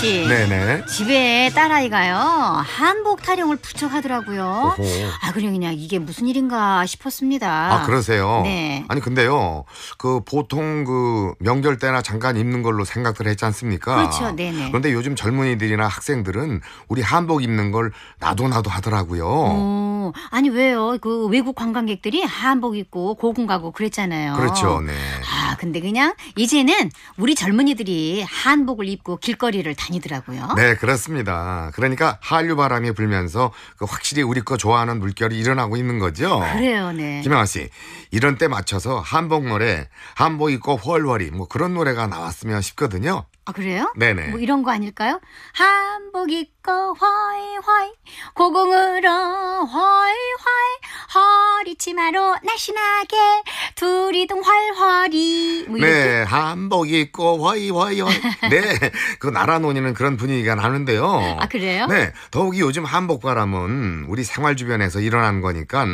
씨. 네네. 집에 딸아이가요. 한복 타령을 부쩍 하더라고요. 아, 그냥 그냥 이게 무슨 일인가 싶었습니다. 아, 그러세요? 네. 아니, 근데요. 그 보통 그 명절 때나 잠깐 입는 걸로 생각들 했지 않습니까? 그렇죠. 네네. 그런데 요즘 젊은이들이나 학생들은 우리 한복 입는 걸 나도 나도 하더라고요. 오, 아니, 왜요? 그 외국 관광객들이 한복 입고 고군 가고 그랬잖아요. 그렇죠. 네. 아, 근데 그냥 이제는 우리 젊은이들이 한복을 입고 길거리를 다 아니더라고요. 네, 그렇습니다. 그러니까 한류 바람이 불면서 그 확실히 우리 거 좋아하는 물결이 일어나고 있는 거죠. 그래요, 네. 김영아 씨, 이런 때 맞춰서 한복 노래, 한복 입고 훨월이 뭐 그런 노래가 나왔으면 싶거든요. 아 그래요? 네네. 뭐 이런 거 아닐까요? 한복 입고 화이 화이 고공으로 화이 화이 허리 치마로 날씬하게 두리둥 활활이 뭐네 한복 입고 화이 화이 화이 네그 나라 논의는 그런 분위기가 나는데요. 아 그래요? 네 더욱이 요즘 한복 바람은 우리 생활 주변에서 일어난 거니까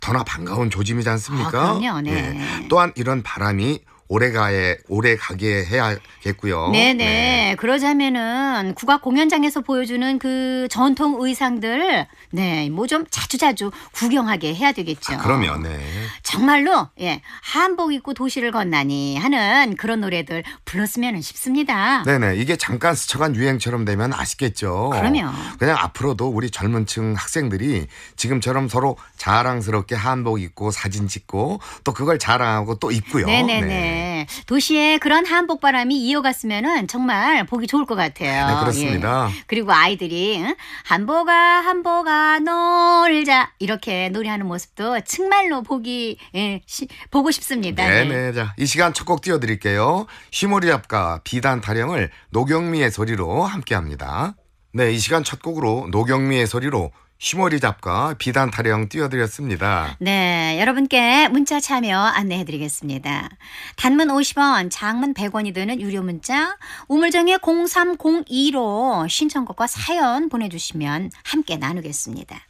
더나 반가운 조짐이지 않습니까? 아, 그럼요. 네. 네. 또한 이런 바람이 오래가에 오래 가게 해야겠고요. 네네. 네. 네. 그러자면은 국악 공연장에서 보여주는 그 전통 의상들 네 뭐 좀 자주자주 구경하게 해야 되겠죠. 아, 그러면 네. 정말로 예 한복 입고 도시를 건나니 하는 그런 노래들 불렀으면 싶습니다. 네네. 네. 이게 잠깐 스쳐간 유행처럼 되면 아쉽겠죠. 그러면 그냥 앞으로도 우리 젊은층 학생들이 지금처럼 서로 자랑스럽게 한복 입고 사진 찍고 또 그걸 자랑하고 또 입고요. 네네네. 네. 네 도시에 그런 한복 바람이 이어갔으면은 정말 보기 좋을 것 같아요. 네, 그렇습니다. 예. 그리고 아이들이 한복아 한복아 놀자 이렇게 놀이하는 모습도 정말로 보기 예, 시, 보고 싶습니다. 네네. 예. 네. 자, 이 시간 첫 곡 띄워드릴게요. 쉬모리잡과 비단 타령을 노경미의 소리로 함께합니다. 네, 이 시간 첫 곡으로 노경미의 소리로 시몰이 잡과 비단 타령 띄워드렸습니다. 네, 여러분께 문자 참여 안내해드리겠습니다. 단문 50원, 장문 100원이 되는 유료 문자 우물정의 0302로 신청곡과 사연 보내주시면 함께 나누겠습니다.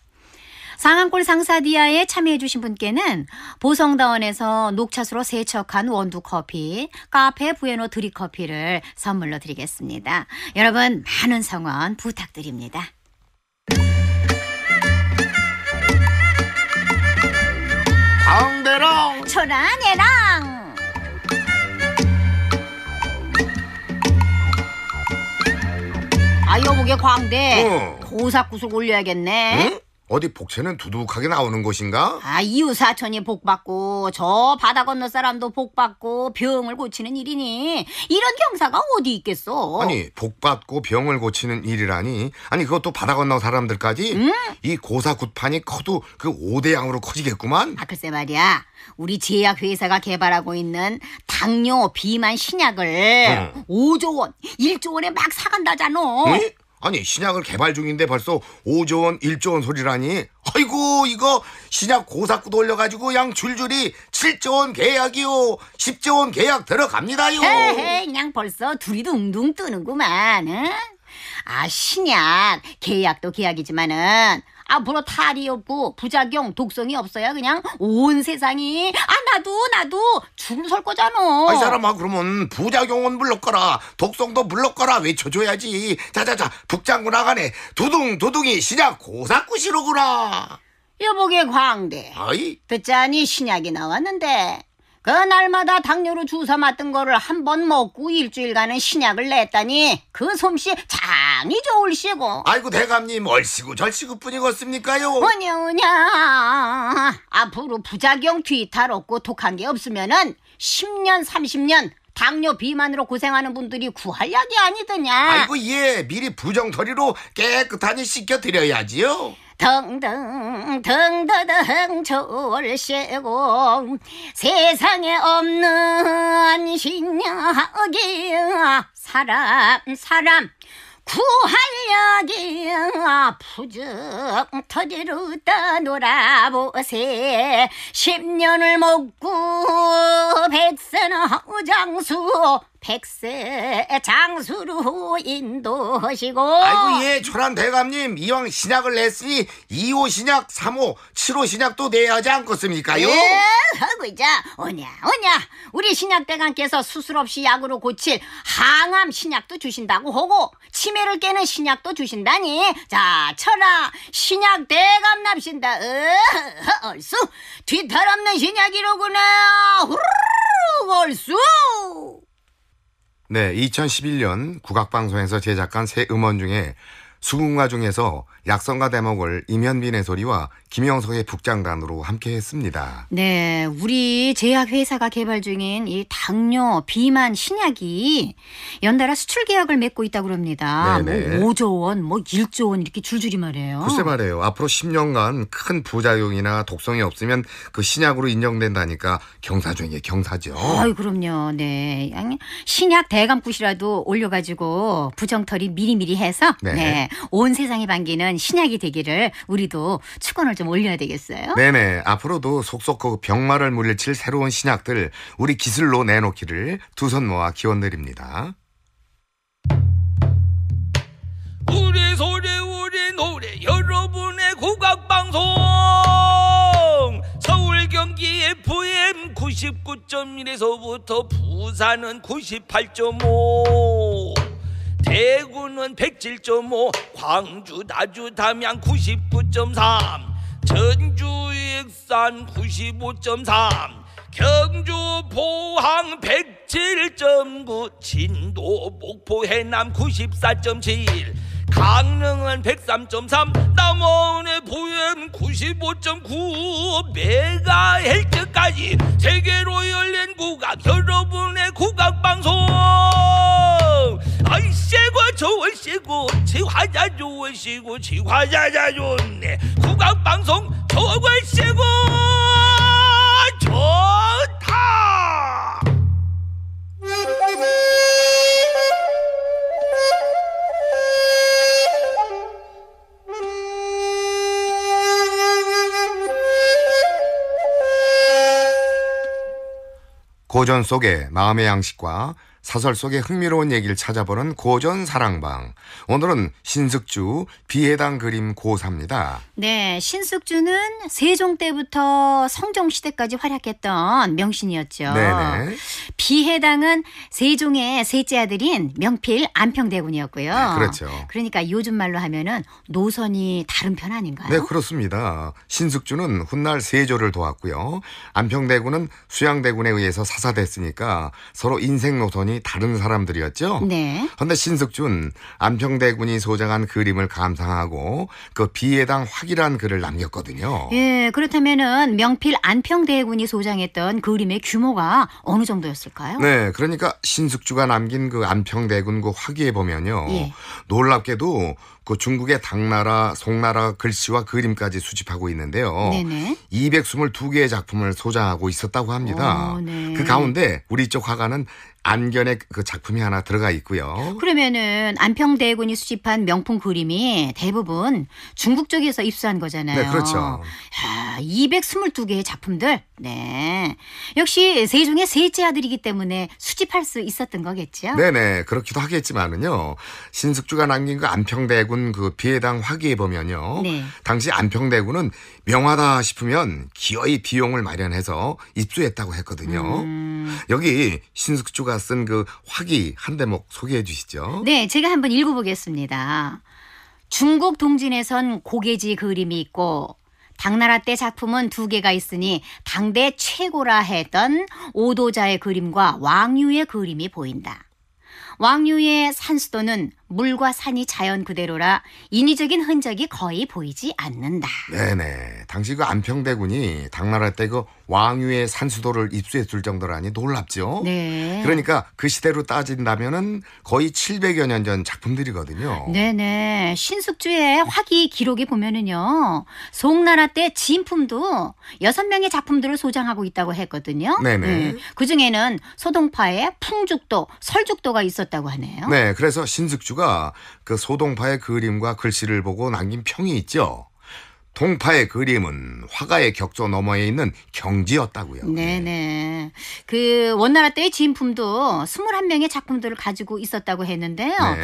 상한골 상사디아에 참여해주신 분께는 보성다원에서 녹차수로 세척한 원두커피, 카페 부에노 드립커피를 선물로 드리겠습니다. 여러분 많은 성원 부탁드립니다. 가대랑 초란 애랑 아 여보게 광대 어. 고사구슬 올려야겠네 응? 어디 복채는 두둑하게 나오는 곳인가? 아, 이웃 사촌이 복 받고 저 바다 건너 사람도 복 받고 병을 고치는 일이니 이런 경사가 어디 있겠어? 아니 복 받고 병을 고치는 일이라니 아니 그것도 바다 건너 사람들까지 응? 이 고사굿판이 커도 그 5대 양으로 커지겠구만 아 글쎄 말이야 우리 제약회사가 개발하고 있는 당뇨 비만 신약을 응. 5조 원 1조 원에 막 사간다잖아 응? 아니 신약을 개발 중인데 벌써 5조 원, 1조 원 소리라니. 아이고 이거 신약 고사구 돌려가지고 양 줄줄이 7조 원 계약이요, 10조 원 계약 들어갑니다요. 헤헤, 그냥 벌써 둘이둥둥 뜨는구만. 응? 아 신약 계약도 계약이지만은 앞으로 탈이 없고 부작용, 독성이 없어야 그냥 온 세상이 아 나도 나도 죽음 설 거잖아. 아, 이 사람아 그러면 부작용은 물렀거라 독성도 물렀거라 외쳐줘야지. 자자자 북장구 나가네 두둥 두둥이 시작 고사꾸시로구라 여보게 광대. 아이 듣자니 신약이 나왔는데 그날마다 당뇨로 주사 맞던 거를 한 번 먹고 일주일간은 신약을 냈다니 그 솜씨 장이 좋으시고 아이고 대감님 얼씨구 절씨구 뿐이겠습니까요 뭐냐 오냐 앞으로 부작용 뒤탈 없고 독한 게 없으면은 10년 30년 당뇨 비만으로 고생하는 분들이 구할 약이 아니더냐 아이고 예 미리 부정털리로 깨끗하니 씻겨드려야지요 등등 등더등 졸세공 세상에 없는 신력이 사람 사람 구할력이 부적터지로 떠놀아보세 십년을 먹고 백선 허장수 백세 장수로 인도시고 하 아이고 예 초란 대감님 이왕 신약을 냈으니 2호 신약 3호 7호 신약도 내야 하지 않겠습니까요? 예 하고자 오냐 오냐 우리 신약 대감께서 수술 없이 약으로 고칠 항암 신약도 주신다고 하고 치매를 깨는 신약도 주신다니 자 철아 신약 대감 납신다 어, 얼쑤 뒤탈 없는 신약이로구나 후루룩 얼쑤 네, 2011년 국악방송에서 제작한 새 음원 중에 수궁가 중에서 약성과 대목을 임현빈의 소리와 김영석의 북장단으로 함께 했습니다. 네, 우리 제약회사가 개발 중인 이 당뇨, 비만, 신약이 연달아 수출 계약을 맺고 있다고 그니다뭐 5조 원, 뭐 1조 원 뭐 이렇게 줄줄이 말이요 글쎄 말이요 앞으로 10년간 큰 부작용이나 독성이 없으면 그 신약으로 인정된다니까 경사중에 경사죠. 아유, 그럼요. 네. 신약 대감굿이라도 올려가지고 부정털이 미리미리 해서 네. 네. 온 세상에 반기는 건강한 신약이 되기를 우리도 축원을 좀 올려야 되겠어요. 네네. 앞으로도 속속하고 병마를 물리칠 새로운 신약들 우리 기술로 내놓기를 두 손 모아 기원드립니다. 우리 소리 우리 노래 여러분의 국악방송 서울 경기 FM 99.1에서부터 부산은 98.5 대구는 107.5 광주 나주 담양 99.3 전주 익산 95.3 경주 포항 107.9 진도 목포 해남 94.7 강릉은 103.3 남원의 부엠 95.9 메가헬츠까지 세계로 열린 국악 여러분의 국악방송 얼씨구 좋으시고 지화자 좋으시고 지화자 좋네 국악방송 좋으시고 좋다 고전 속의 마음의 양식과 사설 속의 흥미로운 얘기를 찾아보는 고전 사랑방. 오늘은 신숙주 비해당 그림 고사입니다. 네, 신숙주는 세종 때부터 성종 시대까지 활약했던 명신이었죠. 네네. 비해당은 세종의 셋째 아들인 명필 안평대군이었고요. 네, 그렇죠. 그러니까 요즘 말로 하면은 노선이 다른 편 아닌가요? 네, 그렇습니다. 신숙주는 훗날 세조를 도왔고요. 안평대군은 수양대군에 의해서 사사됐으니까 서로 인생 노선이 주인이 다른 사람들이었죠. 네. 그런데 신숙준 안평대군이 소장한 그림을 감상하고 그 비해당 확이란 글을 남겼거든요. 예, 그렇다면은 명필 안평대군이 소장했던 그림의 규모가 어느 정도였을까요? 네, 그러니까 신숙주가 남긴 그 안평대군 그 화기에 보면요. 예. 놀랍게도 그 중국의 당나라, 송나라 글씨와 그림까지 수집하고 있는데요. 네네. 222개의 작품을 소장하고 있었다고 합니다. 오, 어, 네. 그 가운데 우리 쪽 화가는 안견의 그 작품이 하나 들어가 있고요. 그러면은 안평대군이 수집한 명품 그림이 대부분 중국 쪽에서 입수한 거잖아요. 네, 그렇죠. 야, 아, 222개의 작품들. 네. 역시 세종의 셋째 아들이기 때문에 수집할 수 있었던 거겠죠. 네네. 그렇기도 하겠지만은요. 신숙주가 남긴 그 안평대군 안평대군 그피해당 화기에 보면요. 네. 당시 안평대군은 명하다 싶으면 기어이 비용을 마련해서 입수했다고 했거든요. 음. 여기 신숙주가 쓴그 화기 한 대목 소개해 주시죠. 네, 제가 한번 읽어보겠습니다. 중국 동진에선 고개지 그림이 있고 당나라 때 작품은 두 개가 있으니 당대 최고라 했던 오도자의 그림과 왕유의 그림이 보인다. 왕유의 산수도는 물과 산이 자연 그대로라 인위적인 흔적이 거의 보이지 않는다. 네네. 당시 그 안평대군이 당나라 때 그 왕유의 산수도를 입수했을 정도라니 놀랍죠. 네. 그러니까 그 시대로 따진다면은 거의 700여 년 전 작품들이거든요. 네네. 신숙주의 화기 기록에 보면은요. 송나라 때 진품도 여섯 명의 작품들을 소장하고 있다고 했거든요. 네네. 음. 그 중에는 소동파의 풍죽도, 설죽도가 있었다고 하네요. 네. 그래서 신숙주가 선수가 그 소동파의 그림과 글씨를 보고 남긴 평이 있죠. 동파의 그림은 화가의 격조 너머에 있는 경지였다고요. 네네. 예. 네. 그 원나라 때의 진품도 21명의 작품들을 가지고 있었다고 했는데요. 네.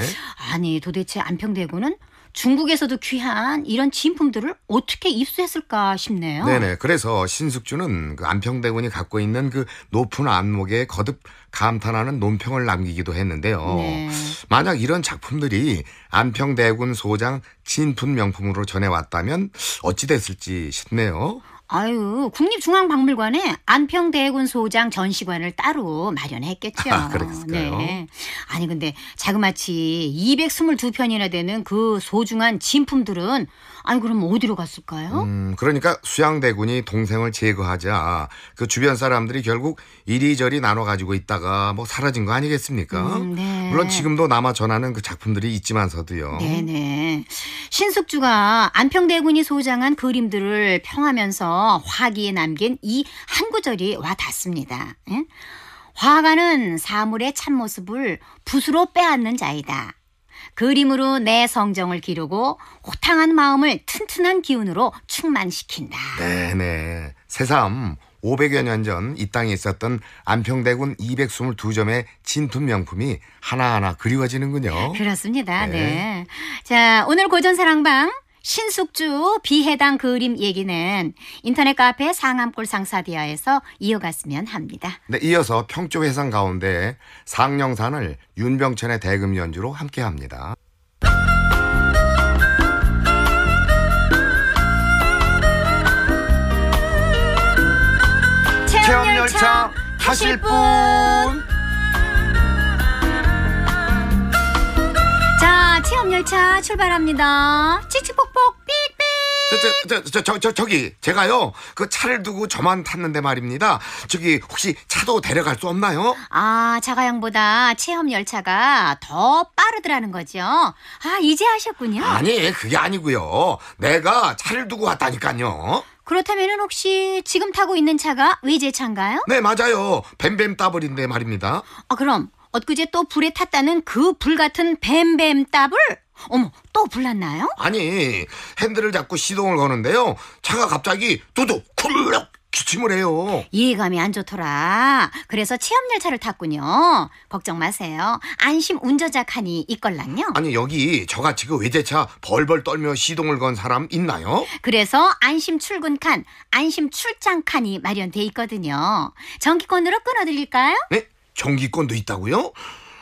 아니 도대체 안평대군은 중국에서도 귀한 이런 진품들을 어떻게 입수했을까 싶네요. 네네. 그래서 신숙주는 그 안평대군이 갖고 있는 그 높은 안목에 거듭 감탄하는 논평을 남기기도 했는데요. 네. 만약 이런 작품들이 안평대군 소장 진품 명품으로 전해왔다면 어찌 됐을지 싶네요. 아유, 국립중앙박물관에 안평대군 소장 전시관을 따로 마련했겠죠. 아, 그랬을까 네. 아니 근데 자그마치 222편이나 되는 그 소중한 진품들은 아니 그럼 어디로 갔을까요? 음, 그러니까 수양대군이 동생을 제거하자 그 주변 사람들이 결국 이리저리 나눠 가지고 있다가 뭐 사라진 거 아니겠습니까? 음, 네. 물론 지금도 남아 전하는 그 작품들이 있지만서도요. 네네. 네. 신숙주가 안평대군이 소장한 그림들을 평하면서 화기에 남긴 이 한 구절이 와 닿습니다. 예? 화가는 사물의 참모습을 붓으로 빼앗는 자이다. 그림으로 내 성정을 기르고 호탕한 마음을 튼튼한 기운으로 충만시킨다. 네네. 새삼 500여 년 전 이 땅에 있었던 안평대군 222점의 진품 명품이 하나하나 그리워지는군요. 그렇습니다. 네. 네. 자, 오늘 고전 사랑방 신숙주 비해당 그림 얘기는 인터넷 카페 상암골 상사디아에서 이어갔으면 합니다. 네, 이어서 평조 회상 가운데 상령산을 윤병천의 대금 연주로 함께합니다. 체험 열차 타실 분. 다음 열차 출발합니다. 칙칙폭폭 삐삐. 저, 저, 저, 저, 저기 제가요 그 차를 두고 저만 탔는데 말입니다. 저기 혹시 차도 데려갈 수 없나요? 아 자가용보다 체험 열차가 더 빠르더라는 거죠. 아 이제 하셨군요. 아니 그게 아니고요. 내가 차를 두고 왔다니까요. 그렇다면 혹시 지금 타고 있는 차가 외제차인가요? 네 맞아요. 뱀뱀 따블인데 말입니다. 아 그럼 엊그제 또 불에 탔다는 그 불 같은 뱀뱀 답을 어머 또 불났나요? 아니 핸들을 잡고 시동을 거는데요 차가 갑자기 두둑 쿨럭 기침을 해요 예감이 안 좋더라 그래서 체험열차를 탔군요 걱정 마세요 안심 운전자 칸이 있걸랑요 아니 여기 저같이 그 외제차 벌벌 떨며 시동을 건 사람 있나요? 그래서 안심 출근 칸 안심 출장 칸이 마련돼 있거든요 전기권으로 끊어드릴까요? 네? 정기권도 있다고요?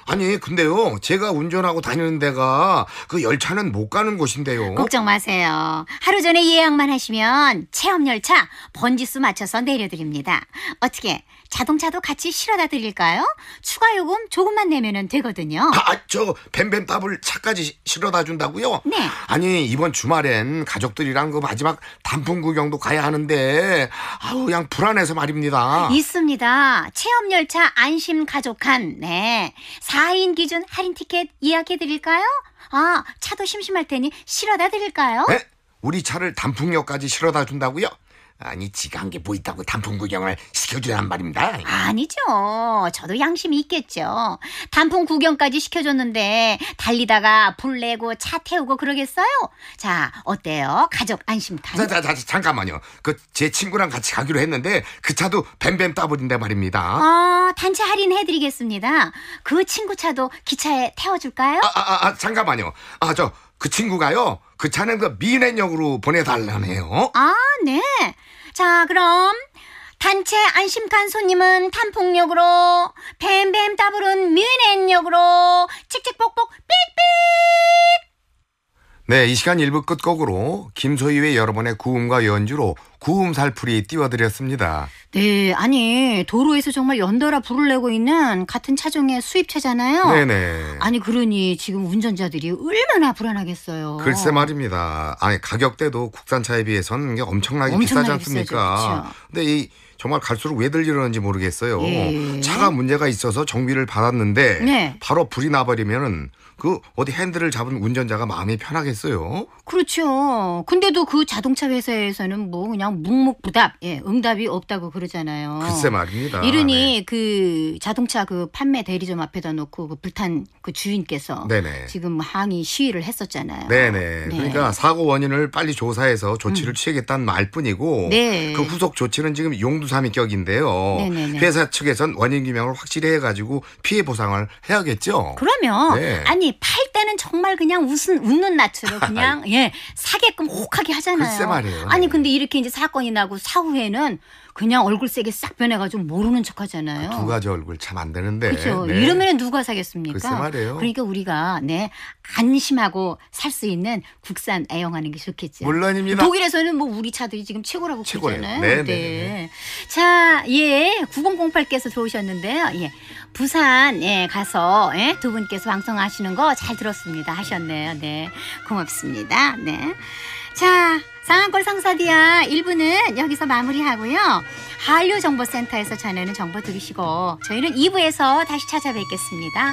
아니 근데요 제가 운전하고 다니는 데가 그 열차는 못 가는 곳인데요 걱정 마세요. 하루 전에 예약만 하시면 체험 열차 번지수 맞춰서 내려드립니다. 어떻게 자동차도 같이 실어다 드릴까요? 추가 요금 조금만 내면 되거든요. 아, 아 저 뱀뱀밥을 차까지 실어다 준다고요? 네. 아니 이번 주말엔 가족들이랑 그 마지막 단풍 구경도 가야 하는데 아우 그냥 불안해서 말입니다. 있습니다. 체험 열차 안심 가족한 네 4인 기준 할인 티켓 예약해 드릴까요? 아 차도 심심할 테니 실어다 드릴까요? 네? 우리 차를 단풍역까지 실어다 준다고요? 아니 지가 한게 보있다고 뭐 단풍 구경을 시켜주란 말입니다. 아니죠. 저도 양심이 있겠죠. 단풍 구경까지 시켜줬는데 달리다가 불 내고 차 태우고 그러겠어요? 자 어때요? 가족 안심 타. 자, 자, 자 잠깐만요. 그 제 친구랑 같이 가기로 했는데 그 차도 뱀뱀 따버린데 말입니다. 어 단체 할인해드리겠습니다. 그 친구 차도 기차에 태워줄까요? 아, 아, 아 잠깐만요. 아저 그 친구가요. 그자는그 미인행역으로 보내달라네요. 아, 네. 자, 그럼 단체 안심칸 손님은 탄풍역으로 뱀뱀 따블은 미인행역으로, 칙칙폭폭 삑삑! 네, 이 시간 1부 끝곡으로 김소희의 여러분의 구음과 연주로 구음 살풀이 띄워드렸습니다. 네, 아니 도로에서 정말 연달아 불을 내고 있는 같은 차종의 수입차잖아요. 네네. 아니 그러니 지금 운전자들이 얼마나 불안하겠어요. 글쎄 말입니다. 아니 가격대도 국산차에 비해서는 엄청나게, 엄청나게 비싸지 않습니까? 비싸데이 정말 갈수록 왜들 이러는지 모르겠어요. 예. 차가 문제가 있어서 정비를 받았는데 네. 바로 불이 나버리면은 그 어디 핸들을 잡은 운전자가 마음이 편하겠어요? 그렇죠. 근데도 그 자동차 회사에서는 뭐 그냥 묵묵부답, 예, 응답이 없다고 그러잖아요. 글쎄 말입니다. 이러니 네. 그 자동차 그 판매 대리점 앞에다 놓고 그 불탄 그 주인께서 네네. 지금 항의 시위를 했었잖아요. 네네. 네. 그러니까 사고 원인을 빨리 조사해서 조치를 음. 취하겠다는 말뿐이고 네. 그 후속 조치는 지금 용두사미격인데요 회사 측에선 원인 규명을 확실히 해가지고 피해 보상을 해야겠죠. 그러면 네. 아니. 아니 팔 때는 정말 그냥 웃은 웃는 낯으로 그냥 예 사게끔 혹하게 하잖아요. 글쎄 말이에요. 아니 네. 근데 이렇게 이제 사건이 나고 사후에는 그냥 얼굴 색이싹 변해가지고 모르는 척 하잖아요. 그두 가지 얼굴 참 안 되는데. 그렇죠. 네. 이러면 누가 사겠습니까? 글쎄 말이에요. 그러니까 우리가 네 안심하고 살 수 있는 국산 애용하는 게 좋겠죠. 물론입니다. 독일에서는 뭐 우리 차들이 지금 최고라고 최고잖아요 네 네, 네, 네. 네. 자, 예, 9008께서 들어오셨는데요. 예, 부산 예 가서 예, 두 분께서 방송하시는 거 잘 들었습니다 하셨네요. 네, 고맙습니다. 네, 자. 상한골 상사디아 1부는 여기서 마무리하고요. 한류정보센터에서 전하는 정보 들으시고 저희는 2부에서 다시 찾아뵙겠습니다.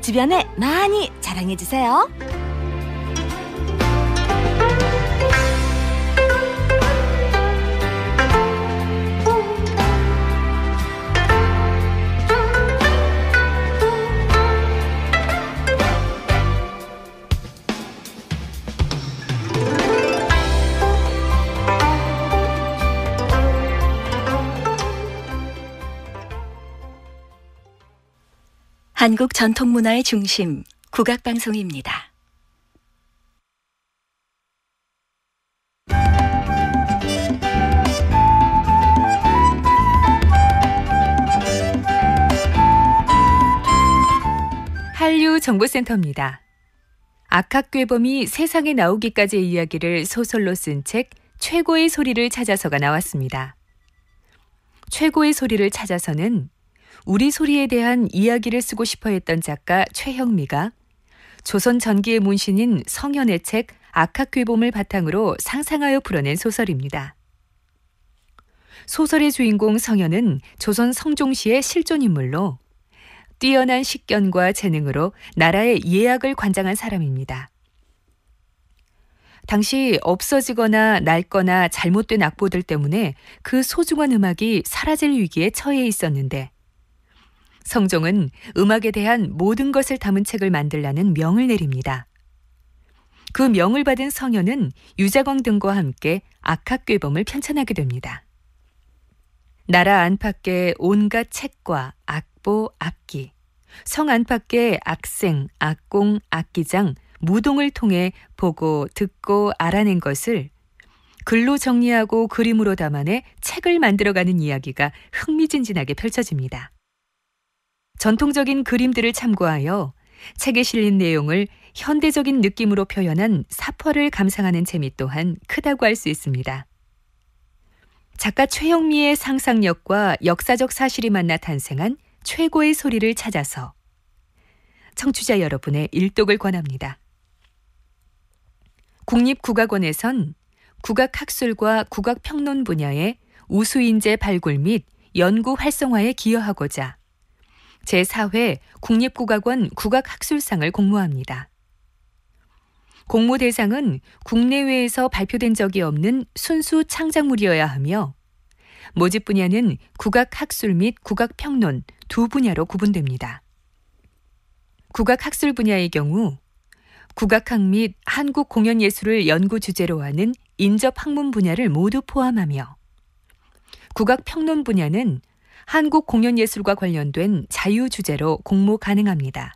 주변에 많이 자랑해주세요. 한국 전통문화의 중심, 국악방송입니다. 한류정보센터입니다. 악학괴범이 세상에 나오기까지의 이야기를 소설로 쓴 책 최고의 소리를 찾아서가 나왔습니다. 최고의 소리를 찾아서는 우리 소리에 대한 이야기를 쓰고 싶어 했던 작가 최형미가 조선 전기의 문신인 성현의 책악학괴봄을 바탕으로 상상하여 풀어낸 소설입니다. 소설의 주인공 성현은 조선 성종시의 실존 인물로 뛰어난 식견과 재능으로 나라의 예약을 관장한 사람입니다. 당시 없어지거나 낡거나 잘못된 악보들 때문에 그 소중한 음악이 사라질 위기에 처해 있었는데 성종은 음악에 대한 모든 것을 담은 책을 만들라는 명을 내립니다. 그 명을 받은 성현은 유자광 등과 함께 악학괴범을 편찬하게 됩니다. 나라 안팎의 온갖 책과 악보, 악기, 성 안팎의 악생, 악공, 악기장, 무동을 통해 보고 듣고 알아낸 것을 글로 정리하고 그림으로 담아내 책을 만들어가는 이야기가 흥미진진하게 펼쳐집니다. 전통적인 그림들을 참고하여 책에 실린 내용을 현대적인 느낌으로 표현한 사퍼를 감상하는 재미 또한 크다고 할 수 있습니다. 작가 최영미의 상상력과 역사적 사실이 만나 탄생한 최고의 소리를 찾아서 청취자 여러분의 일독을 권합니다. 국립국악원에선 국악학술과 국악평론 분야의 우수인재 발굴 및 연구 활성화에 기여하고자 제4회 국립국악원 국악학술상을 공모합니다. 공모 대상은 국내외에서 발표된 적이 없는 순수 창작물이어야 하며 모집 분야는 국악학술 및 국악평론 두 분야로 구분됩니다. 국악학술 분야의 경우 국악학 및 한국 공연예술을 연구 주제로 하는 인접 학문 분야를 모두 포함하며 국악평론 분야는 한국 공연예술과 관련된 자유 주제로 공모 가능합니다.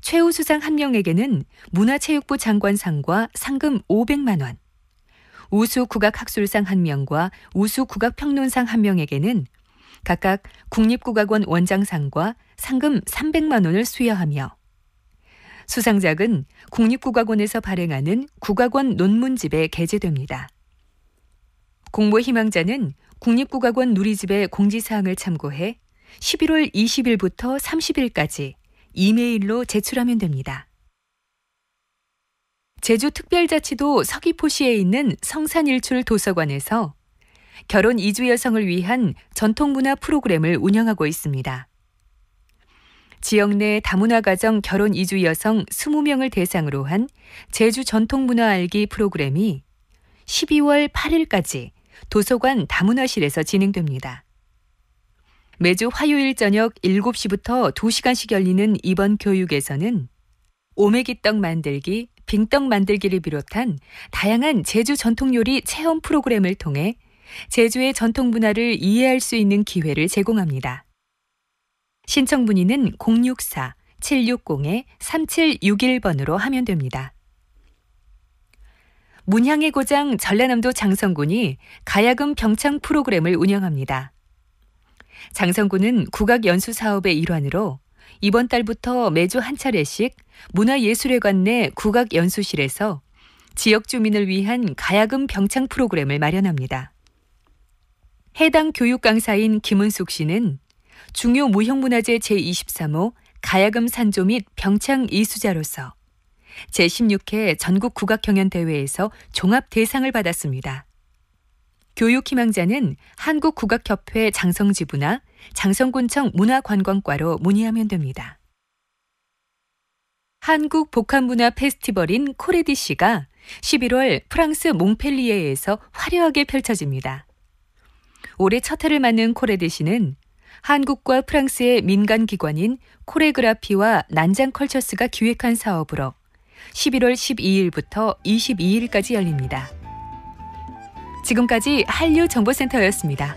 최우 수상 한 명에게는 문화체육부 장관상과 상금 500만 원, 우수 국악학술상 한 명과 우수 국악평론상 한 명에게는 각각 국립국악원 원장상과 상금 300만 원을 수여하며 수상작은 국립국악원에서 발행하는 국악원 논문집에 게재됩니다. 공모 희망자는 국립국악원 누리집의 공지사항을 참고해 11월 20일부터 30일까지 이메일로 제출하면 됩니다. 제주특별자치도 서귀포시에 있는 성산일출 도서관에서 결혼 이주 여성을 위한 전통문화 프로그램을 운영하고 있습니다. 지역 내 다문화 가정 결혼 이주 여성 20명을 대상으로 한 제주 전통문화 알기 프로그램이 12월 8일까지 도서관 다문화실에서 진행됩니다. 매주 화요일 저녁 7시부터 2시간씩 열리는 이번 교육에서는 오메기떡 만들기, 빙떡 만들기를 비롯한 다양한 제주 전통 요리 체험 프로그램을 통해 제주의 전통 문화를 이해할 수 있는 기회를 제공합니다. 신청 문의는 064 760-3761번으로 하면 됩니다. 문향의 고장 전라남도 장성군이 가야금 병창 프로그램을 운영합니다. 장성군은 국악 연수 사업의 일환으로 이번 달부터 매주 한 차례씩 문화예술회관 내 국악 연수실에서 지역 주민을 위한 가야금 병창 프로그램을 마련합니다. 해당 교육 강사인 김은숙 씨는 중요 무형문화재 제23호 가야금 산조 및 병창 이수자로서 제16회 전국 국악경연대회에서 종합 대상을 받았습니다. 교육 희망자는 한국국악협회 장성지부나 장성군청 문화관광과로 문의하면 됩니다. 한국 복합문화 페스티벌인 코레디 시가 11월 프랑스 몽펠리에에서 화려하게 펼쳐집니다. 올해 첫 해를 맞는 코레디 시는 한국과 프랑스의 민간 기관인 코레그라피와 난장컬처스가 기획한 사업으로 11월 12일부터 22일까지 열립니다. 지금까지 한류정보센터였습니다.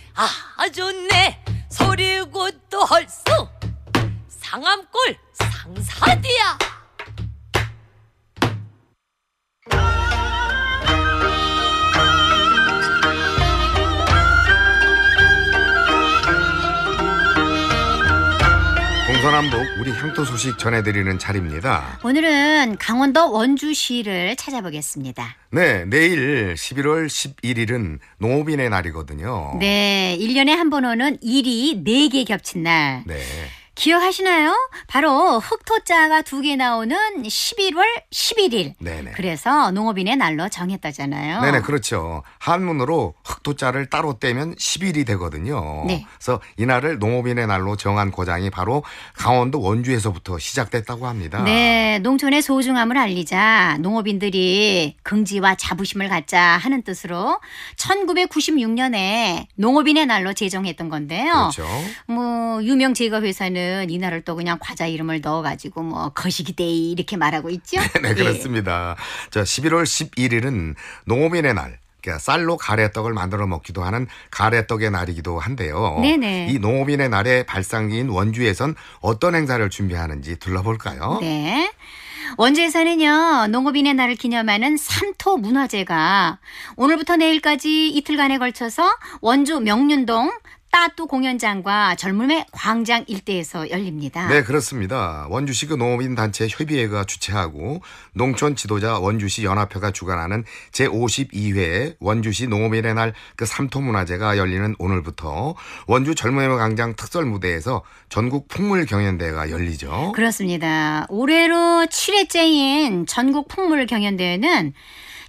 아주 네 소리고 또 헐수 상암골 상사디야 동서남북 우리 향토 소식 전해드리는 자리입니다 오늘은 강원도 원주시를 찾아보겠습니다. 네, 내일 11월 11일은 농업인의 날이거든요. 네, 1년에 한 번 오는 일이 4개 겹친 날. 네. 기억하시나요? 바로 흑토자가 두 개 나오는 11월 11일. 네네. 그래서 농업인의 날로 정했다잖아요. 네네, 그렇죠. 한문으로 흑토자를 따로 떼면 10일이 되거든요. 네. 그래서 이날을 농업인의 날로 정한 고장이 바로 강원도 원주에서부터 시작됐다고 합니다. 네, 농촌의 소중함을 알리자 농업인들이 긍지와 자부심을 갖자 하는 뜻으로 1996년에 농업인의 날로 제정했던 건데요. 그렇죠. 뭐 유명 제과 회사는 요즘에 이날을 또 그냥 과자 이름을 넣어가지고 뭐 거시기 데이 이렇게 말하고 있죠? 네, 예. 그렇습니다. 예. 자, 11월 11일은 농민의 날. 그러니까 쌀로 가래떡을 만들어 먹기도 하는 가래떡의 날이기도 한데요. 네네. 이농업인의날에 발상인 원주에선 어떤 행사를 준비하는지 둘러볼까요? 네. 원주에서는요, 농업인의 날을 기념하는 삼토 문화제가 오늘부터 내일까지 이틀간에 걸쳐서 원주 명륜동 따뚜 공연장과 젊음의 광장 일대에서 열립니다. 네, 그렇습니다. 원주시 그 농업인 단체 협의회가 주최하고 농촌 지도자 원주시 연합회가 주관하는 제52회 원주시 농업인의 날그 삼토 문화제가 열리는 오늘부터 원주 젊음의 광장 특설 무대에서 전국 풍물 경연대회가 열리죠. 그렇습니다. 올해로 7회째인 전국 풍물 경연대회는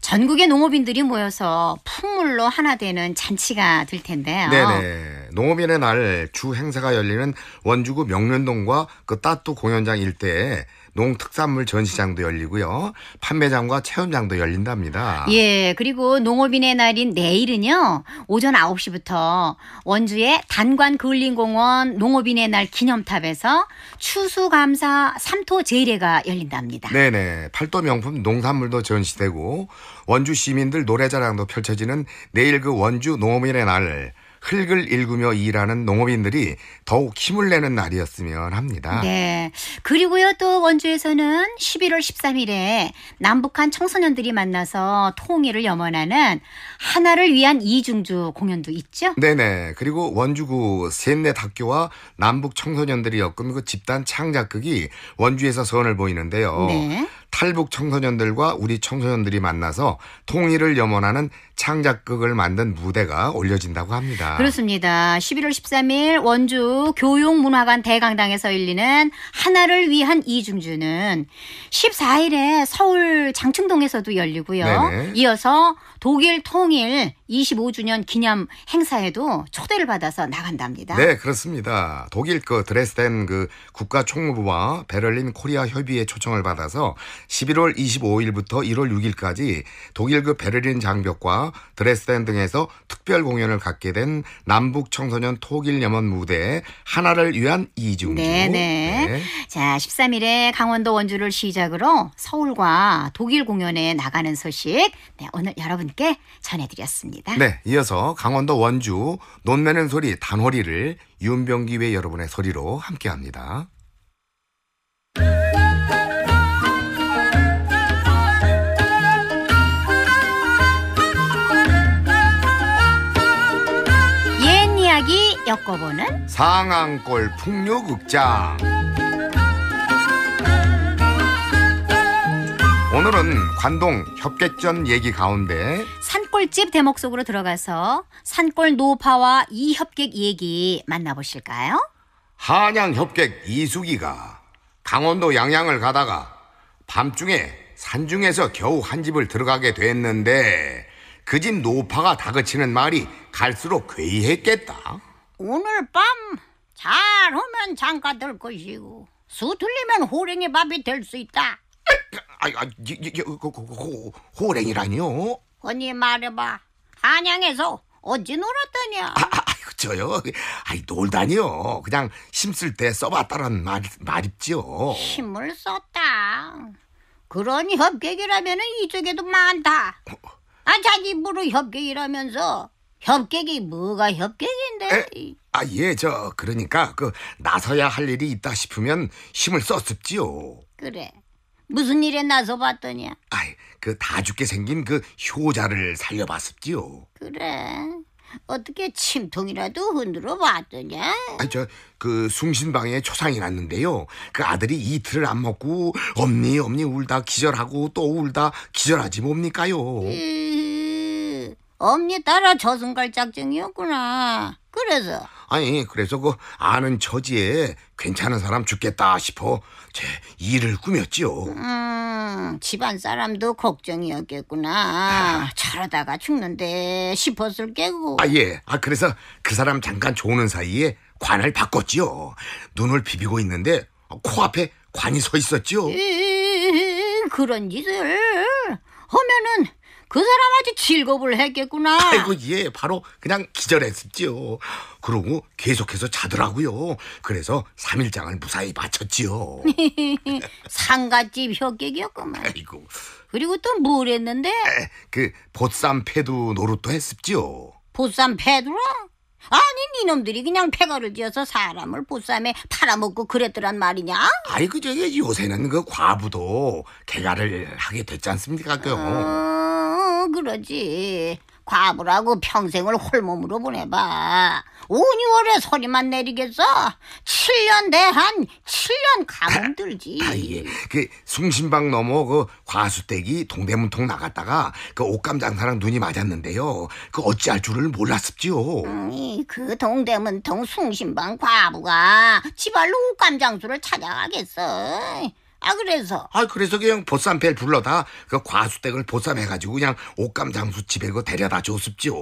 전국의 농업인들이 모여서 풍물로 하나 되는 잔치가 될 텐데요. 네네. 농업인의 날 주 행사가 열리는 원주구 명륜동과 그 따뚜 공연장 일대에 농특산물 전시장도 열리고요. 판매장과 체험장도 열린답니다. 예, 그리고 농업인의 날인 내일은요. 오전 9시부터 원주의 단관 그을린공원 농업인의 날 기념탑에서 추수감사 삼토 제일회가 열린답니다. 네네. 팔도 명품 농산물도 전시되고 원주 시민들 노래자랑도 펼쳐지는 내일 그 원주 농업인의 날 흙을 일구며 일하는 농업인들이 더욱 힘을 내는 날이었으면 합니다. 네. 그리고요 또 원주에서는 11월 13일에 남북한 청소년들이 만나서 통일을 염원하는 하나를 위한 이중주 공연도 있죠. 네네. 그리고 원주구 셋넷 학교와 남북 청소년들이 엮은 그 집단 창작극이 원주에서 선을 보이는데요. 네. 탈북 청소년들과 우리 청소년들이 만나서 통일을 염원하는 창작극을 만든 무대가 올려진다고 합니다. 그렇습니다. 11월 13일 원주 교육문화관 대강당에서 열리는 하나를 위한 이중주는 14일에 서울 장충동에서도 열리고요. 네네. 이어서 독일 통일 25주년 기념 행사에도 초대를 받아서 나간답니다. 네, 그렇습니다. 독일 그 드레스덴 그 국가 총무부와 베를린 코리아 협의회 초청을 받아서 11월 25일부터 1월 6일까지 독일 그 베를린 장벽과 드레스덴 등에서 특별 공연을 갖게 된 남북 청소년 독일 염원 무대 하나를 위한 이중주. 네네. 네. 자, 13일에 강원도 원주를 시작으로 서울과 독일 공연에 나가는 소식 네, 오늘 여러분께 전해드렸습니다. 네, 이어서 강원도 원주 논매는 소리 단호리를 윤병기의 여러분의 소리로 함께합니다. 엮어보는 상암골 풍류극장 오늘은 관동 협객전 얘기 가운데 산골집 대목 속으로 들어가서 산골 노파와 이협객 얘기 만나보실까요? 한양 협객 이수기가 강원도 양양을 가다가 밤중에 산중에서 겨우 한 집을 들어가게 됐는데 그 집 노파가 다그치는 말이 갈수록 괴이했겠다. 오늘 밤 잘 오면 장가 들 것이고 수 틀리면 호랭이 밥이 될 수 있다. 아, 아 예, 예, 예, 호, 랭이라니요 언니 말해봐. 한양에서 어찌 놀았더냐? 아, 아, 이고 저요? 아이, 놀다니요. 그냥 힘쓸 때 써봤다는 말, 말입지요. 힘을 썼다. 그러니 협객이라면 이쪽에도 많다. 어, 어. 아, 자기 입으로 협객이라면서 협객이 뭐가 협객인데? 에? 아, 예, 저, 그러니까, 그, 나서야 할 일이 있다 싶으면 힘을 썼습지요. 그래. 무슨 일에 나서 봤더냐? 아이, 그, 다 죽게 생긴 그 효자를 살려봤습지요. 그래. 어떻게 침통이라도 흔들어 봤더냐? 아, 저, 그, 숭신방에 초상이 났는데요. 그 아들이 이틀을 안 먹고, 엄니, 엄니 울다 기절하고 또 울다 기절하지 뭡니까요? 음... 엄니 따라 저승갈 작정이었구나 그래서 아니 그래서 그 아는 처지에 괜찮은 사람 죽겠다 싶어 제 일을 꾸몄지요. 음 집안 사람도 걱정이었겠구나. 아. 저러다가 죽는데 싶었을 게고. 아 예. 아 그래서 그 사람 잠깐 조는 사이에 관을 바꿨지요. 눈을 비비고 있는데 코앞에 관이 서 있었지요. 에이, 그런 짓을 하면은 그 사람 아주 즐겁을 했겠구나. 아이고 예 바로 그냥 기절했었지요. 그러고 계속해서 자더라고요. 그래서 3일장을 무사히 마쳤지요. 상갓집 협객이었구만. 아이고. 그리고 또뭘 했는데? 에, 그 보쌈 패두 노릇도 했었지요. 보쌈 패두라? 아니 니놈들이 그냥 폐가를 지어서 사람을 보쌈에 팔아먹고 그랬더란 말이냐? 아이 그저 요새는 그 과부도 개가를 하게 됐지 않습니까? 그 어... 그러지. 과부라고 평생을 홀몸으로 보내봐. 5,6월에 소리만 내리겠어? 7년 대한 7년 감옥 들지. 아, 예. 그 숭신방 넘어 그 과수댁이 동대문통 나갔다가 그 옷감 장사랑 눈이 맞았는데요. 그 어찌할 줄을 몰랐습지요. 아니, 그 동대문통 숭신방 과부가 지발로 옷감 장수를 찾아가겠어. 아 그래서 아 그래서 그냥 보쌈패를 불러다 그 과수댁을 보쌈해가지고 그냥 옷감 장수 집에 그 데려다 줬습지요.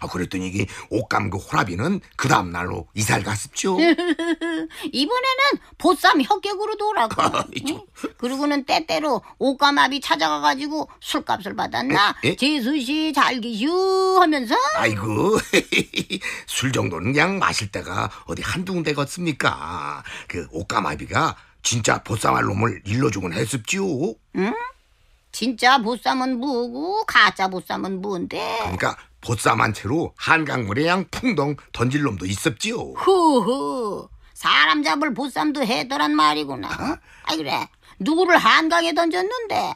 아 그랬더니 이게 옷감 그 호라비는 그 다음 날로 이사를 갔습지요. 이번에는 보쌈 협객으로 돌아고 아, 응? 그리고는 때때로 옷감 아비 찾아가가지고 술값을 받았나 제수씨잘 계슈 하면서 아이고 술 정도는 그냥 마실 때가 어디 한두 군데 걷습니까 그옷감아비가 진짜 보쌈할 놈을 일러주곤 했었지요 응? 진짜 보쌈은 뭐고 가짜 보쌈은 뭔데? 그러니까 보쌈한 채로 한강물에 양 풍덩 던질 놈도 있었지요. 후후 사람 잡을 보쌈도 해더란 말이구나. 아, 아 그래 누구를 한강에 던졌는데?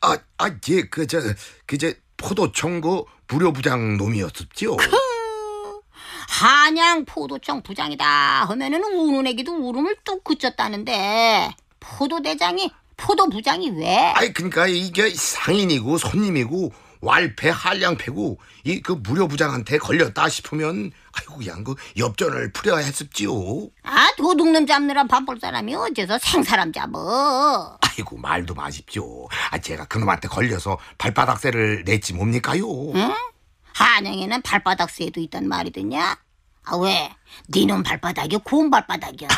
아아예그저그저 아, 그, 포도청구 무료부장 놈이었었지요. 그... 한양 포도청 부장이다 하면은 우는 애기도 울음을 뚝 그쳤다는데 포도대장이 포도부장이 왜? 아니 그러니까 이게 상인이고 손님이고 왈패 한량패고 이 그 무료부장한테 걸렸다 싶으면 아이고 양그 엽전을 풀어야 했었지요. 아 도둑놈 잡느라 바쁠 사람이 어째서 생사람 잡어. 아이고 말도 마십시오. 아 제가 그놈한테 걸려서 발바닥세를 냈지 뭡니까요. 응? 한양에는 발바닥 새도 있단 말이더냐? 아 왜? 니놈 네 발바닥이 고운 발바닥이야아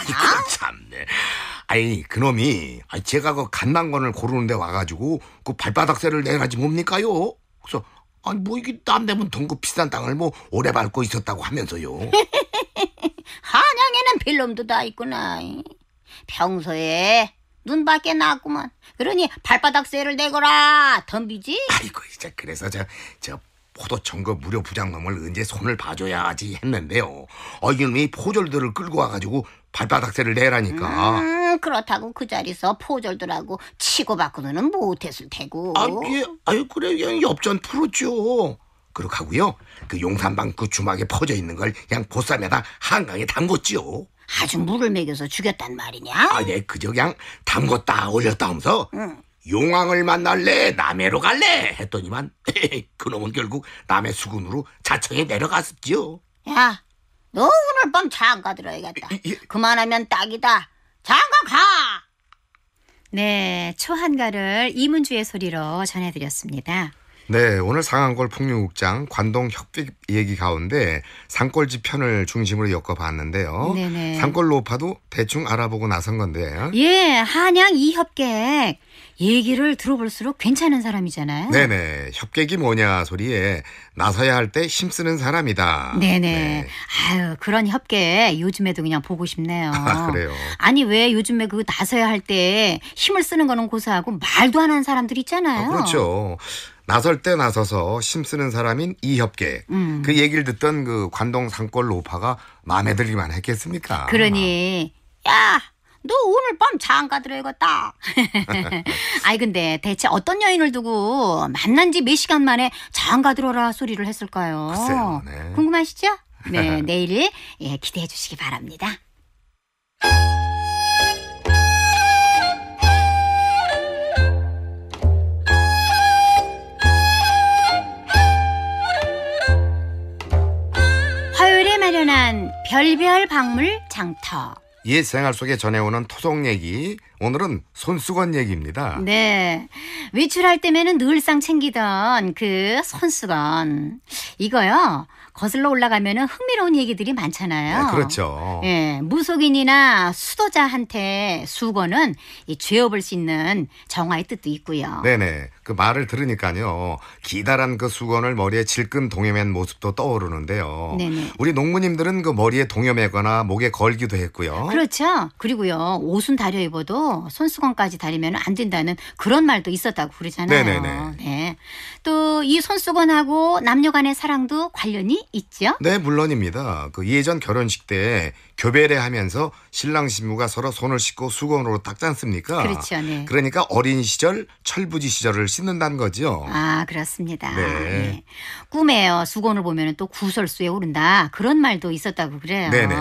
참네. 아니 그놈이 제가 그 간난건을 고르는데 와가지고 그 발바닥새를 내가지 뭡니까요? 그래서 아니 뭐 이게 남대면 동급 비싼 땅을 뭐 오래 밟고 있었다고 하면서요. 한양에는 필름도 다 있구나. 평소에 눈밖에 나왔구만. 그러니 발바닥새를 내거라 덤비지? 아이고 이제 그래서 저, 저 포도청거 무료 부장놈을 언제 손을 봐줘야지 했는데요. 어, 이놈이 포졸들을 끌고 와가지고 발바닥새를 내라니까. 음, 그렇다고 그 자리서 포졸들하고 치고받고는 못했을 테고. 아, 예, 아유, 그래, 그냥 엽전 풀었죠. 그렇하고요. 그 용산방 그 주막에 퍼져 있는 걸 그냥 보쌈에다 한강에 담궜지요. 아주 물을 먹여서 죽였단 말이냐? 아, 네, 그저 그냥 담궜다 올렸다 하면서 응. 용왕을 만날래 남해로 갈래 했더니만 그놈은 결국 남해 수군으로 자청에 내려갔었지요. 야, 너 오늘 밤 장가 들어야겠다. 예. 그만하면 딱이다. 장가 가. 네, 초한가를 이문주의 소리로 전해드렸습니다. 네, 오늘 상한골 폭력극장 관동 협빅 얘기 가운데 상골지 편을 중심으로 엮어봤는데요. 네네. 산골 로파도 대충 알아보고 나선 건데요. 예, 한양 이협객 얘기를 들어볼수록 괜찮은 사람이잖아요. 네네, 협객이 뭐냐 소리에 나서야 할 때 힘쓰는 사람이다. 네네, 네. 아유 그런 협객 요즘에도 그냥 보고 싶네요. 아, 그래요. 아니 왜 요즘에 그 나서야 할 때 힘을 쓰는 거는 고사하고 말도 안 하는 사람들 있잖아요. 아, 그렇죠. 나설 때 나서서 심쓰는 사람인 이협계 음. 그 얘기를 듣던 그 관동 상골 노파가 마음에 들기만 했겠습니까? 그러니 어. 야. 너 오늘 밤 장가 들어야겠다. 아이 근데 대체 어떤 여인을 두고 만난 지 몇 시간 만에 장가 들어라 소리를 했을까요? 글쎄요, 네. 궁금하시죠? 네, 내일을 예, 기대해 주시기 바랍니다. 관련한 별별 박물 장터. 옛 생활 속에 전해오는 토속 얘기. 오늘은 손수건 얘기입니다. 네. 외출할 때면은 늘상 챙기던 그 손수건. 이거요. 거슬러 올라가면은 흥미로운 얘기들이 많잖아요. 네, 그렇죠. 예, 무속인이나 수도자한테 수건은 이 죄업을 씻는 정화의 뜻도 있고요. 네네. 그 말을 들으니까요. 기다란 그 수건을 머리에 질끈 동여맨 모습도 떠오르는데요. 네네. 우리 농부님들은 그 머리에 동여매거나 목에 걸기도 했고요. 그렇죠. 그리고요. 옷은 다려 입어도 손수건까지 다리면 안 된다는 그런 말도 있었다고 그러잖아요. 네네네. 네. 또이 손수건하고 남녀 간의 사랑도 관련이 있죠? 네, 물론입니다. 그 예전 결혼식 때 교배를 하면서 신랑 신부가 서로 손을 씻고 수건으로 닦지 않습니까? 그렇죠. 네. 그러니까 어린 시절 철부지 시절을 씻는다는 거죠. 아 그렇습니다. 네. 네. 꿈에요. 수건을 보면 또 구설수에 오른다 그런 말도 있었다고 그래요. 네네.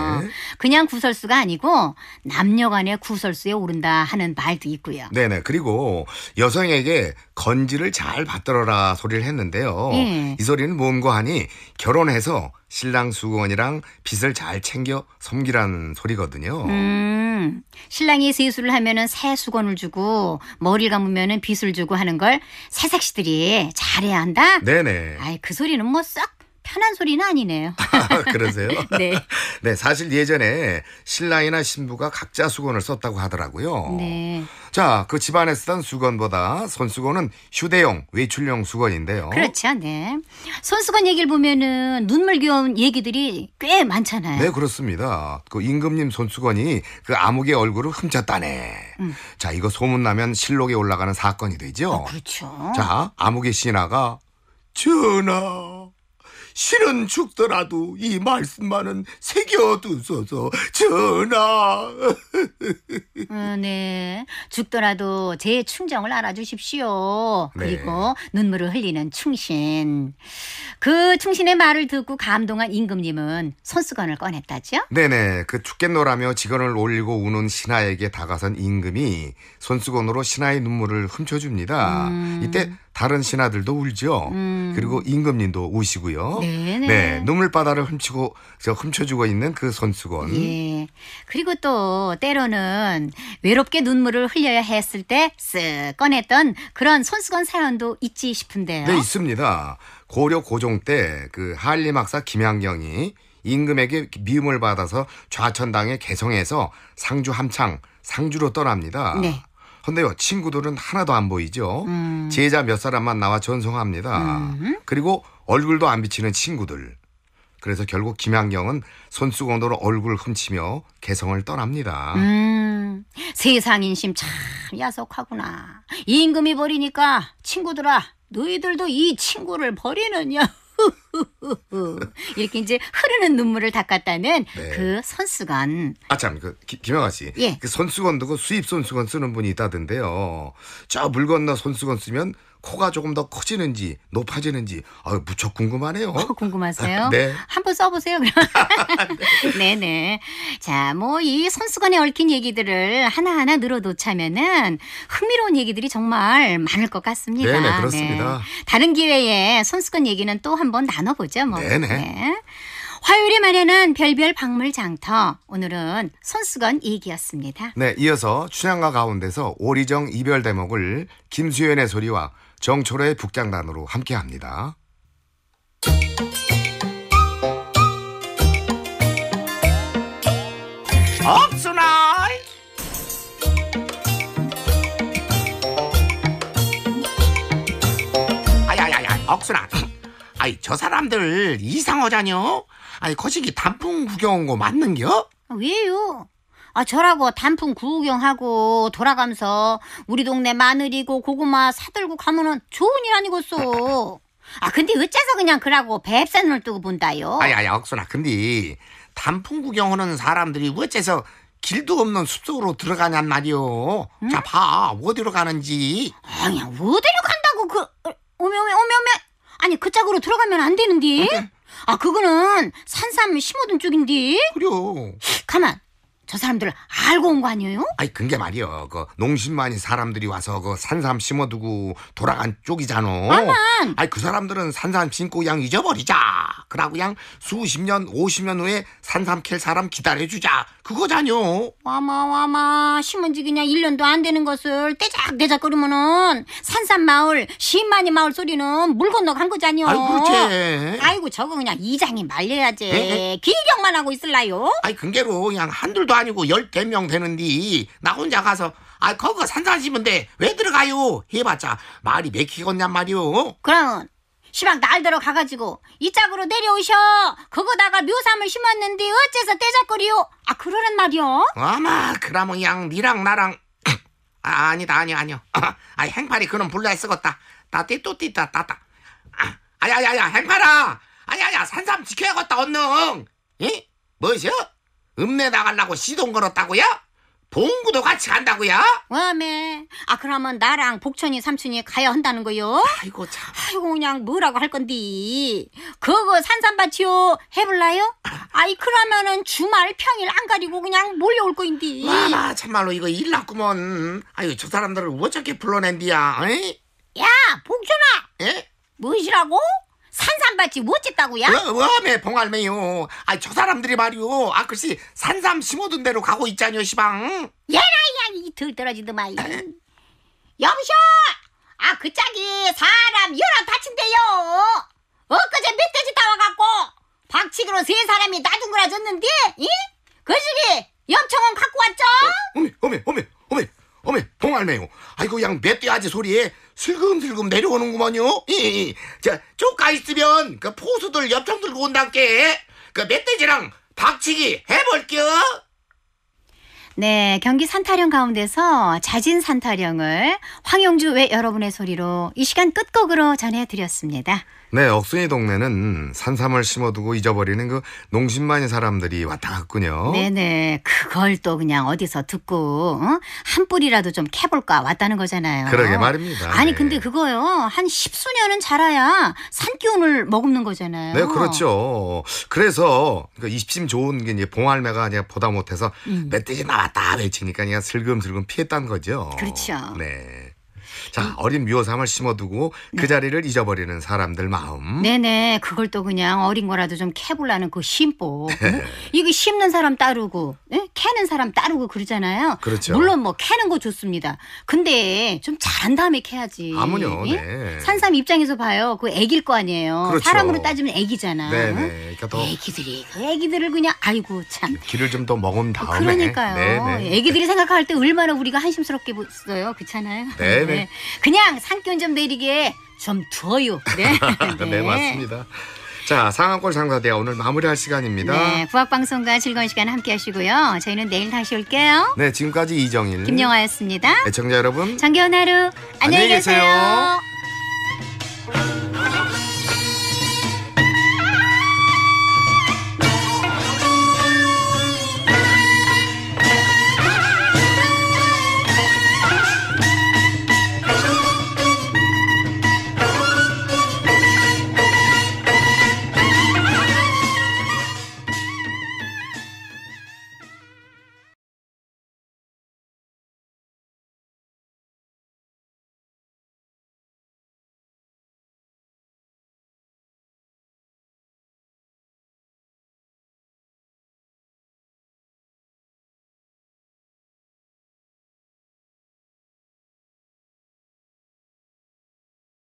그냥 구설수가 아니고 남녀간의 구설수에 오른다 하는 말도 있고요. 네네. 그리고 여성에게 건지를 잘 받들어라 소리를 했는데요. 네. 이 소리는 뭔가 하니 결혼해서 신랑 수건이랑 빚을 잘 챙겨 섬기라는 소리거든요. 음, 신랑이 세수를 하면은 새 수건을 주고 머리를 감으면은 빗을 주고 하는 걸 새색시들이 잘해야 한다. 네네. 아이 그 소리는 뭐썩 편한 소리는 아니네요. 아, 그러세요? 네. 네, 사실 예전에 신라이나 신부가 각자 수건을 썼다고 하더라고요. 네. 자, 그 집안에 쓰던 수건보다 손수건은 휴대용, 외출용 수건인데요. 그렇죠, 네. 손수건 얘기를 보면은 눈물겨운 얘기들이 꽤 많잖아요. 네, 그렇습니다. 그 임금님 손수건이 그 암흑의 얼굴을 훔쳤다네. 음. 자, 이거 소문나면 실록에 올라가는 사건이 되죠. 어, 그렇죠. 자, 암흑의 신화가 전하. 실은 죽더라도 이 말씀만은 새겨두소서 전하 어, 네 죽더라도 제 충정을 알아주십시오 네. 그리고 눈물을 흘리는 충신 그 충신의 말을 듣고 감동한 임금님은 손수건을 꺼냈다죠 네네 그 죽겠노라며 직원을 올리고 우는 신하에게 다가선 임금이 손수건으로 신하의 눈물을 훔쳐줍니다 음. 이때 다른 신하들도 울죠. 음. 그리고 임금님도 우시고요. 네네. 네. 네, 눈물바다를 훔치고 저 훔쳐주고 있는 그 손수건. 예. 그리고 또 때로는 외롭게 눈물을 흘려야 했을 때쓱 꺼냈던 그런 손수건 사연도 있지 싶은데요. 네, 있습니다. 고려 고종 때그 한림 학사 김양경이 임금에게 미움을 받아서 좌천당에 개성해서 상주 함창 상주로 떠납니다. 네. 근데요 친구들은 하나도 안 보이죠. 음. 제자 몇 사람만 나와 전송합니다. 음. 그리고 얼굴도 안 비치는 친구들. 그래서 결국 김양경은 손수건으로 얼굴 훔치며 개성을 떠납니다. 음, 세상 인심 참 야속하구나. 임금이 버리니까 친구들아 너희들도 이 친구를 버리느냐. 이렇게 이제 흐르는 눈물을 닦았다는 네. 그 선수건. 아참 그 기- 김영아 씨. 예. 그 선수건도 그 수입 선수건 쓰는 분이 있다던데요. 저물 건너 선수건 쓰면 코가 조금 더 커지는지 높아지는지 아 무척 궁금하네요. 어, 궁금하세요? 네. 한번 써보세요. 네. 네 자, 뭐이 선수간에 얽힌 얘기들을 하나하나 늘어놓자면은 흥미로운 얘기들이 정말 많을 것 같습니다. 네네 네, 그렇습니다. 네. 다른 기회에 선수간 얘기는 또 한번 나눠보죠. 뭐. 네네. 네. 네. 화요일에 마련한 별별 박물 장터. 오늘은 손수건 얘기였습니다. 네, 이어서 춘향가 가운데서 오리정 이별 대목을 김수현의 소리와 정초래의 북장난으로 함께합니다. 없으나 아야야야 억순아 아이 저 사람들 이상하자뇨 아니 거시기 단풍 구경 온 거 맞는겨? 아, 왜요? 아, 저라고 단풍 구경하고 돌아가면서 우리 동네 마늘이고 고구마 사들고 가면은 좋은 일 아니겠소. 아, 근데 어째서 그냥 그라고 뱁새눈을 뜨고 본다요? 아야, 야, 억순아. 근데 단풍 구경하는 사람들이 어째서 길도 없는 숲속으로 들어가냔 말이오. 응? 자, 봐. 어디로 가는지. 아니, 어디로 간다고 그, 오메, 오메, 오메, 오메. 아니, 그 짝으로 들어가면 안 되는데. 응? 아, 그거는 산삼 심어둔 쪽인데. 그려. 가만. 저 사람들 알고 온 거 아니에요? 아이 그게 말이요그 농심만이 사람들이 와서 그 산삼 심어두고 돌아간 쪽이잖아 아만. 아이 그 사람들은 산삼 심고 양 잊어버리자 그러고 그냥 수십 년, 오십 년 후에 산삼캘 사람 기다려주자. 그거자녀. 와마 와마 신문지 그냥 1년도안 되는 것을 떼작떼작 거리면은 산삼마을 시만이 마을 소리는 물 건너 간 거자녀. 아이고 그렇지. 아이고 저거 그냥 이장이 말려야지. 에? 기경만 하고 있을라요? 아이 근게로 그냥 한둘도 아니고 열대 명 되는디 나 혼자 가서 아 거기가 산삼심은데왜 들어가요? 해봤자 말이 맥히겠냔 말이오. 그럼 시방 날들어 가가지고 이 짝으로 내려오셔. 그거다가 묘삼을 심었는데 어째서 떼작거리요? 아그러는 말이요? 아마 그라면 양 니랑 나랑 아, 아니다 아니 아니요. 아 행팔이 그놈 불러야 쓰겄다. 따띠 또띠따 따따. 아, 아야야야 행팔아. 아야야 산삼 지켜야겠다 언능. 이 뭐죠? 읍내 나가려고 시동 걸었다고요? 봉구도 같이 간다고요? 와메. 아 그러면 나랑 복천이 삼촌이 가야 한다는 거요? 아이고 참. 아이고 그냥 뭐라고 할 건디. 그거 산산밭이요 해볼라요? 아이 그러면은 주말 평일 안 가리고 그냥 몰려올 거인디. 와마 참말로 이거 일 났구먼. 아유 저 사람들을 어떻게 불러낸디야? 어이? 야 복천아. 예? 무시라고 산삼밭이 어쨌다고야? 어, 어메 봉할매요. 아이 저 사람들이 말이오아 글씨 산삼 심어둔 대로 가고 있잖여 시방. 얘이야이 들떨어지더만. 여보쇼. 아그 짝이 사람 여어 다친대요. 엊그제 멧돼지 따와갖고 박치기로 세 사람이 나둥그라졌는데, 이? 그 중에 염청은 갖고 왔죠? 어, 어메 어메 어메 어메 어메 봉할매요. 아이고 양 멧돼지 소리에 슬금슬금 내려오는구만요. 이, 이. 자, 쪽가 있으면 그 포수들 옆통 들고 온답게그 멧돼지랑 박치기 해볼게요. 네, 경기 산타령 가운데서 자진 산타령을 황영주 외 여러분의 소리로 이 시간 끝곡으로 전해드렸습니다. 네, 억순이 동네는 산삼을 심어두고 잊어버리는 그농심만인 사람들이 왔다 갔군요. 네네. 그걸 또 그냥 어디서 듣고 어? 한 뿌리라도 좀 캐볼까 왔다는 거잖아요. 그러게 말입니다. 아니 네. 근데 그거요. 한 십수년은 자라야 산기운을 머금는 거잖아요. 네, 그렇죠. 그래서 그 그러니까 입심 좋은 게 이제 봉알매가 그냥 보다 못해서 음. 멧돼지 나왔다 외치니까 그냥 슬금슬금 피했다는 거죠. 그렇죠. 네. 자, 어린 묘삼을 심어두고 그 네. 자리를 잊어버리는 사람들 마음. 네네. 그걸 또 그냥 어린 거라도 좀캐보라는그 심보. 뭐, 이거 심는 사람 따르고, 예? 캐는 사람 따르고 그러잖아요. 그렇죠. 물론 뭐 캐는 거 좋습니다. 근데 좀 잘한 다음에 캐야지. 아무요. 예? 네. 산삼 입장에서 봐요. 그 애길 거 아니에요. 그렇죠. 사람으로 따지면 애기잖아. 네네. 네. 그러니까 더 애기들이 그 애기들을 그냥 아이고 참. 길을 좀더 먹은 다음에. 그러니까요. 네네. 애기들이 생각할 때 얼마나 우리가 한심스럽게 보어요 그렇잖아요. 네네. 네. 그냥 상견 좀 내리게 좀 두어요. 네. 네. 네, 맞습니다. 자, 상한골 상사대야 오늘 마무리할 시간입니다. 네, 부학방송과 즐거운 시간 함께 하시고요. 저희는 내일 다시 올게요. 네, 지금까지 이정일, 김영화였습니다. 애청자 여러분, 정겨운 하루 안녕히 계세요. 계세요.